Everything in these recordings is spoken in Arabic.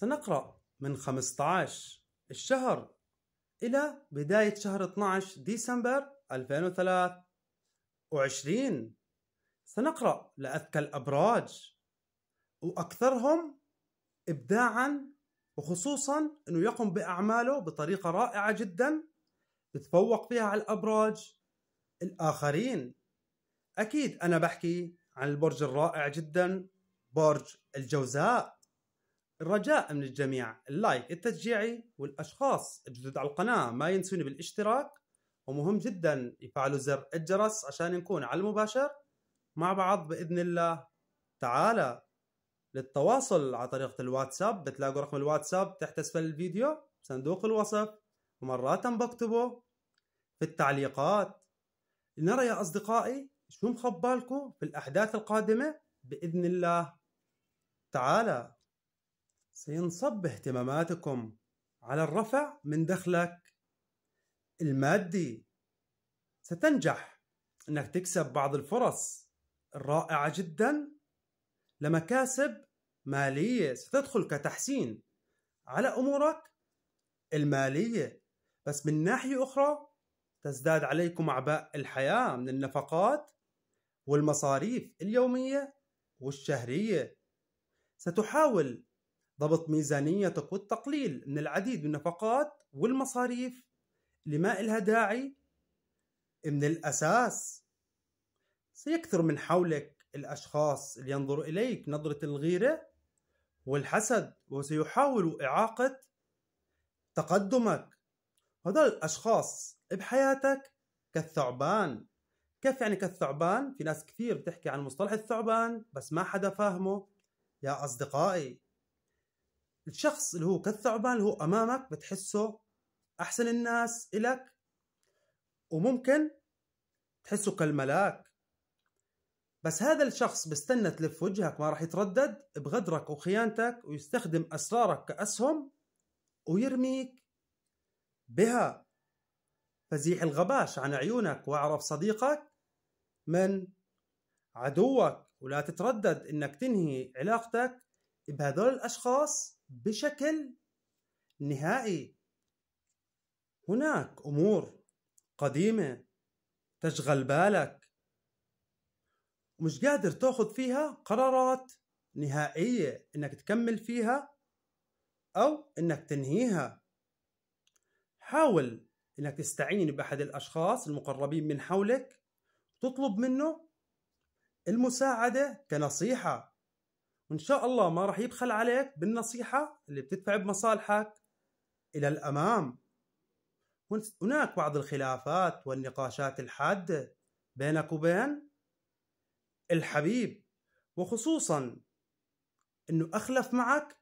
سنقرأ من 15 الشهر إلى بداية شهر 12 ديسمبر 2023 سنقرأ لأذكى الأبراج وأكثرهم إبداعا وخصوصا أنه يقوم بأعماله بطريقة رائعة جدا بتفوق فيها على الأبراج الآخرين أكيد أنا بحكي عن البرج الرائع جدا برج الجوزاء رجاء من الجميع اللايك التشجيعي والاشخاص الجدد على القناه ما ينسوني بالاشتراك ومهم جدا يفعلوا زر الجرس عشان نكون على المباشر مع بعض باذن الله تعالى للتواصل على طريقه الواتساب بتلاقوا رقم الواتساب تحت اسفل الفيديو صندوق الوصف ومرات بكتبه في التعليقات لنرى يا اصدقائي شو مخبالكم في الاحداث القادمه باذن الله تعالى سينصب اهتماماتكم على الرفع من دخلك المادي ستنجح انك تكسب بعض الفرص الرائعه جدا لمكاسب ماليه ستدخل كتحسين على امورك الماليه بس من ناحيه اخرى تزداد عليكم اعباء الحياه من النفقات والمصاريف اليوميه والشهريه ستحاول ضبط ميزانية تقود تقليل من العديد من النفقات والمصاريف اللي ما إلها داعي من الأساس سيكثر من حولك الأشخاص اللي ينظر إليك نظرة الغيرة والحسد وسيحاولوا إعاقة تقدمك هذول الأشخاص بحياتك كالثعبان كيف يعني كالثعبان؟ في ناس كثير بتحكي عن مصطلح الثعبان بس ما حدا فاهمه يا أصدقائي الشخص اللي هو كالثعبان اللي هو امامك بتحسه احسن الناس الك وممكن تحسه كالملاك بس هذا الشخص بستنى تلف وجهك ما راح يتردد بغدرك وخيانتك ويستخدم اسرارك كاسهم ويرميك بها فزيح الغباش عن عيونك واعرف صديقك من عدوك ولا تتردد انك تنهي علاقتك بهذول الاشخاص بشكل نهائي هناك امور قديمه تشغل بالك ومش قادر تاخذ فيها قرارات نهائيه انك تكمل فيها او انك تنهيها حاول انك تستعين باحد الاشخاص المقربين من حولك تطلب منه المساعده كنصيحه وان شاء الله ما راح يبخل عليك بالنصيحه اللي بتدفع بمصالحك الى الامام هناك بعض الخلافات والنقاشات الحاده بينك وبين الحبيب وخصوصا انه اخلف معك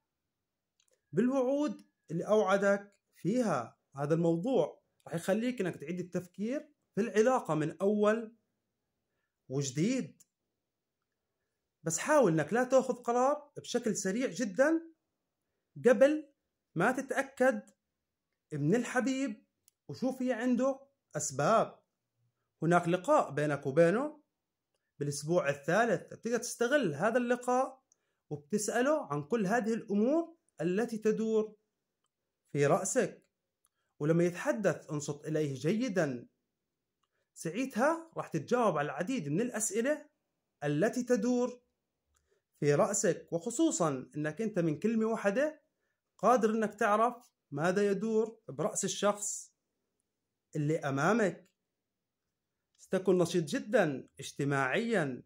بالوعود اللي اوعدك فيها هذا الموضوع راح يخليك انك تعيد التفكير في العلاقه من اول وجديد بس حاول انك لا تاخذ قرار بشكل سريع جدا قبل ما تتاكد من الحبيب وشو في عنده اسباب هناك لقاء بينك وبينه بالاسبوع الثالث بتقدر تستغل هذا اللقاء وبتساله عن كل هذه الامور التي تدور في راسك ولما يتحدث انصت اليه جيدا ساعتها راح تتجاوب على العديد من الاسئله التي تدور في رأسك وخصوصا أنك أنت من كلمة واحدة قادر أنك تعرف ماذا يدور برأس الشخص اللي أمامك ستكون نشيط جدا اجتماعيا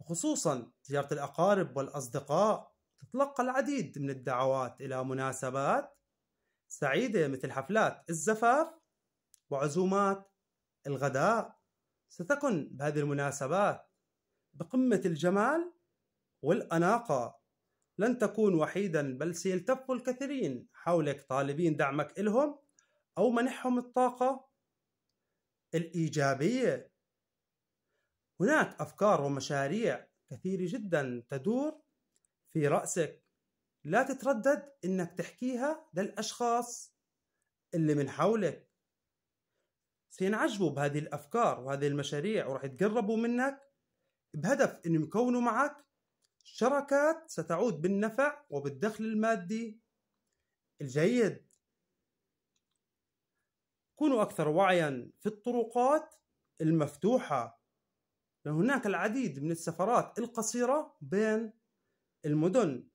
وخصوصا زيارة الأقارب والأصدقاء تتلقى العديد من الدعوات إلى مناسبات سعيدة مثل حفلات الزفاف وعزومات الغداء ستكن بهذه المناسبات بقمة الجمال والأناقة لن تكون وحيدا بل سيلتف الكثيرين حولك طالبين دعمك إلهم أو منحهم الطاقة الإيجابية هناك أفكار ومشاريع كثيرة جدا تدور في رأسك لا تتردد إنك تحكيها للأشخاص اللي من حولك سينعجبوا بهذه الأفكار وهذه المشاريع وراح يتقربوا منك بهدف إنهم يكونوا معك شراكات ستعود بالنفع وبالدخل المادي الجيد كونوا أكثر وعيا في الطرقات المفتوحة لأن هناك العديد من السفرات القصيرة بين المدن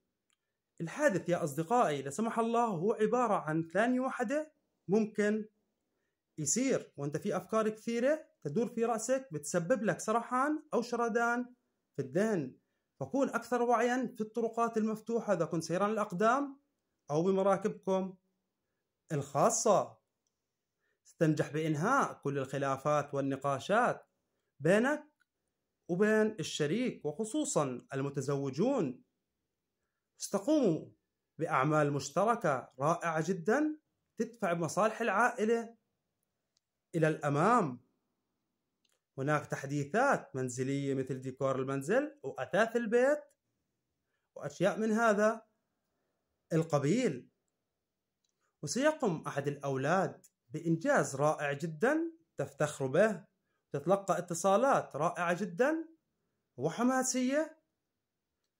الحادث يا أصدقائي لا سمح الله هو عبارة عن ثانية واحدة ممكن يصير وانت في أفكار كثيرة تدور في رأسك بتسبب لك سرحان أو شردان في الذهن فكون أكثر وعيا في الطرقات المفتوحة إذا كنت سيران الأقدام أو بمراكبكم الخاصة تنجح بإنهاء كل الخلافات والنقاشات بينك وبين الشريك وخصوصا المتزوجون استقوموا بأعمال مشتركة رائعة جدا تدفع بمصالح العائلة إلى الأمام هناك تحديثات منزلية مثل ديكور المنزل وأثاث البيت وأشياء من هذا القبيل وسيقوم أحد الأولاد بإنجاز رائع جدا تفتخر به تتلقى اتصالات رائعة جدا وحماسية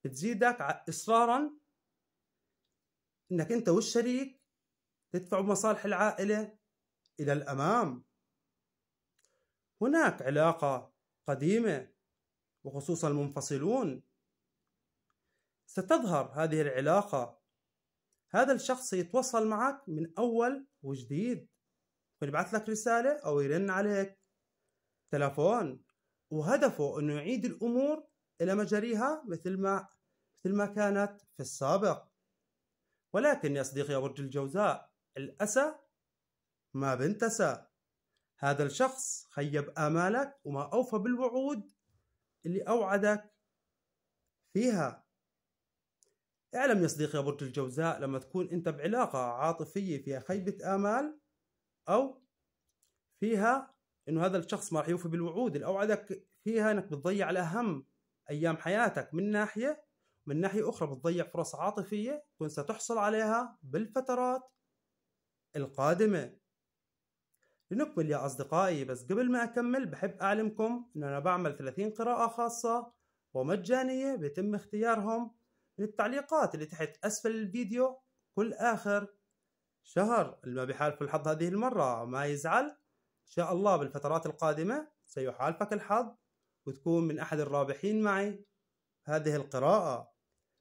بتزيدك إصرارا أنك أنت والشريك تدفع مصالح العائلة إلى الأمام هناك علاقة قديمة وخصوصا المنفصلون ستظهر هذه العلاقة هذا الشخص يتواصل معك من أول وجديد ويبعث لك رسالة أو يرن عليك تلفون وهدفه أنه يعيد الأمور إلى مجاريها مثل ما مثل ما كانت في السابق ولكن يا صديقي يا برج الجوزاء الأسى ما بنتسى هذا الشخص خيب آمالك وما أوفى بالوعود اللي أوعدك فيها اعلم يا صديقي يا برج الجوزاء لما تكون أنت بعلاقة عاطفية فيها خيبة آمال أو فيها أنه هذا الشخص ما راح يوفي بالوعود اللي أوعدك فيها أنك بتضيع الأهم أيام حياتك من ناحية من ناحية أخرى بتضيع فرص عاطفية كنت ستحصل عليها بالفترات القادمة لنكمل يا أصدقائي بس قبل ما أكمل بحب أعلمكم أن أنا بعمل 30 قراءة خاصة ومجانية بيتم اختيارهم من التعليقات اللي تحت أسفل الفيديو كل آخر شهر اللي ما بيحالف الحظ هذه المرة ما يزعل إن شاء الله بالفترات القادمة سيحالفك الحظ وتكون من أحد الرابحين معي هذه القراءة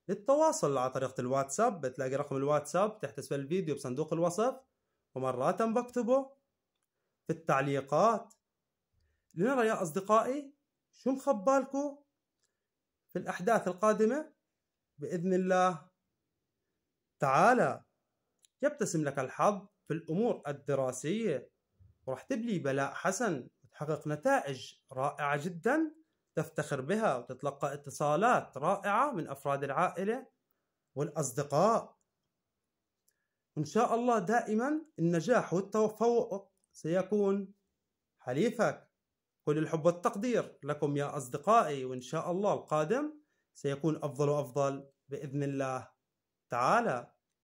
للتواصل على طريقة الواتساب بتلاقي رقم الواتساب تحت أسفل الفيديو بصندوق الوصف ومرات بكتبه في التعليقات لنرى يا أصدقائي شو مخبالكو في الأحداث القادمة بإذن الله تعالى يبتسم لك الحظ في الأمور الدراسية ورح تبلي بلاء حسن وتحقق نتائج رائعة جدا تفتخر بها وتتلقى اتصالات رائعة من أفراد العائلة والأصدقاء إن شاء الله دائما النجاح والتفوق سيكون حليفك كل الحب والتقدير لكم يا أصدقائي وإن شاء الله القادم سيكون أفضل وأفضل بإذن الله تعالى